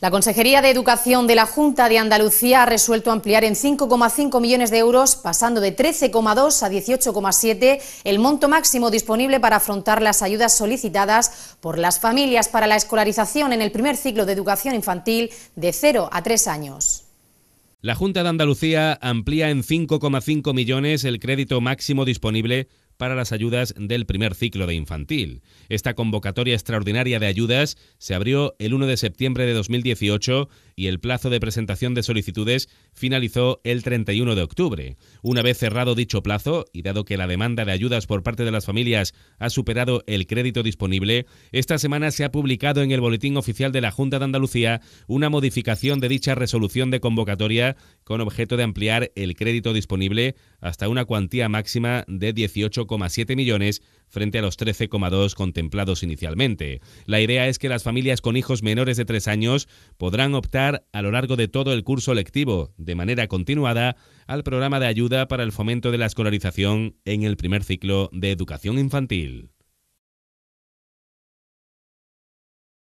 La Consejería de Educación de la Junta de Andalucía ha resuelto ampliar en 5,5 millones de euros, pasando de 13,2 a 18,7, el monto máximo disponible para afrontar las ayudas solicitadas por las familias para la escolarización en el primer ciclo de educación infantil de 0 a 3 años. La Junta de Andalucía amplía en 5,5 millones el crédito máximo disponible para las ayudas del primer ciclo de infantil. Esta convocatoria extraordinaria de ayudas se abrió el 1 de septiembre de 2018 y el plazo de presentación de solicitudes finalizó el 31 de octubre. Una vez cerrado dicho plazo y dado que la demanda de ayudas por parte de las familias ha superado el crédito disponible, esta semana se ha publicado en el Boletín Oficial de la Junta de Andalucía una modificación de dicha resolución de convocatoria con objeto de ampliar el crédito disponible hasta una cuantía máxima de 18,7 millones frente a los 13,2 contemplados inicialmente. La idea es que las familias con hijos menores de 3 años podrán optar a lo largo de todo el curso lectivo, de manera continuada, al programa de ayuda para el fomento de la escolarización en el primer ciclo de educación infantil.